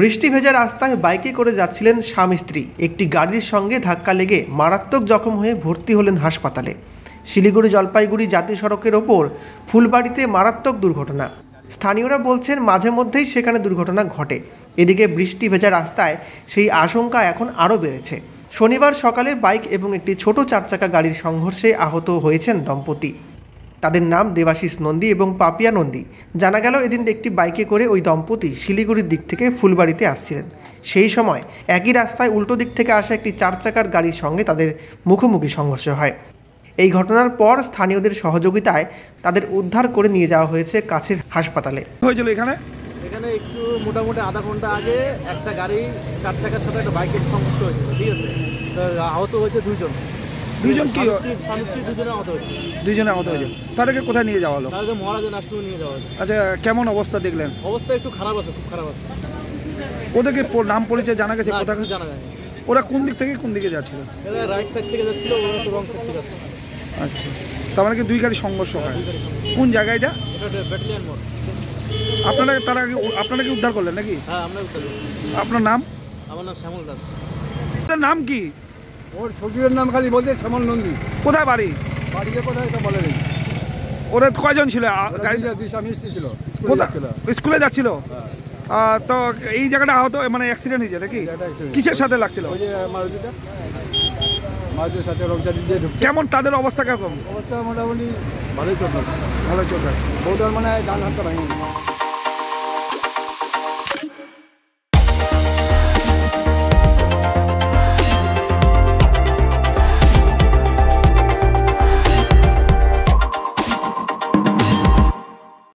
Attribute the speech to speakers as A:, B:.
A: বৃষ্টি ভেজা রাস্তায় বাইকে করে যাচ্ছিলেন স্বামী স্ত্রী একটি গাড়ির সঙ্গে ধাক্কা লেগে মারাত্মক জখম হয়ে ভর্তি হলেন হাসপাতালে শিলিগুড়ি জলপাইগুড়ি জাতীয় সড়কের ওপর ফুলবাড়িতে মারাত্মক দুর্ঘটনা স্থানীয়রা বলছেন মাঝে মধ্যেই সেখানে দুর্ঘটনা ঘটে এদিকে বৃষ্টি ভেজা রাস্তায় সেই আশঙ্কা এখন আরও বেড়েছে শনিবার সকালে বাইক এবং একটি ছোট চারচাকা গাড়ির সংঘর্ষে আহত হয়েছেন দম্পতি তাদের নাম দেবাশিস নন্দী এবং পাপিয়া নন্দী জানা গেল এদিন একটি বাইকে করে ওই দম্পতি শিলিগুড়ির দিক থেকে ফুলবাড়িতে আসছিলেন সেই সময় একই রাস্তায় উল্টো দিক থেকে আসা একটি চার চাকার গাড়ির সঙ্গে তাদের মুখোমুখি সংঘর্ষ হয় এই ঘটনার পর স্থানীয়দের সহযোগিতায় তাদের উদ্ধার করে নিয়ে যাওয়া হয়েছে কাছের হাসপাতালে
B: হয়েছিল এখানে এখানে একটু মোটামুটি আধা ঘন্টা আগে একটা গাড়ি চার চাকার সাথে একটা বাইকের সংঘর্ষ হয়েছিল ঠিক আছে আহত হয়েছে দুজন দুজন কি দুজনে আহত হয়েছে তাদেরকে কোথায় নিয়ে যাওয়া হলো মহারাজা আচ্ছা কেমন অবস্থা দেখলেন অবস্থা একটু খারাপ আছে খুব খারাপ আছে ওদেরকে নাম পরিচয় জানা গেছে কোথা জানা যায় ওরা কোন দিক থেকে কোন দিকে যাচ্ছিল রাইট সাইড থেকে ওরা আচ্ছা তার মানে কি দুই গাড়ি সংঘর্ষ হয় কোন জায়গায় এটা আপনারা তারা আপনারা কি উদ্ধার করলেন নাকি হ্যাঁ, আপনার নাম আমার নাম শ্যামল দাস নাম কি ওর শ্বশুরের নাম খালি বলছে শ্যামল নন্দী কোথায় বাড়ি বাড়িতে কোথায় এটা বলে নেই ওরা কয়জন ছিল গাড়িতে স্বামী স্ত্রী স্কুলে যাচ্ছিল হ্যাঁ। তো এই জায়গাটা আহত মানে অ্যাক্সিডেন্ট হয়েছে নাকি কিসের সাথে লাগছিল কেমন তাদের অবস্থা কেমন অবস্থা মোটামুটি ভালোই চলবে ভালোই চলবে বৌদার মানে ডান হাতটা ভাঙিনি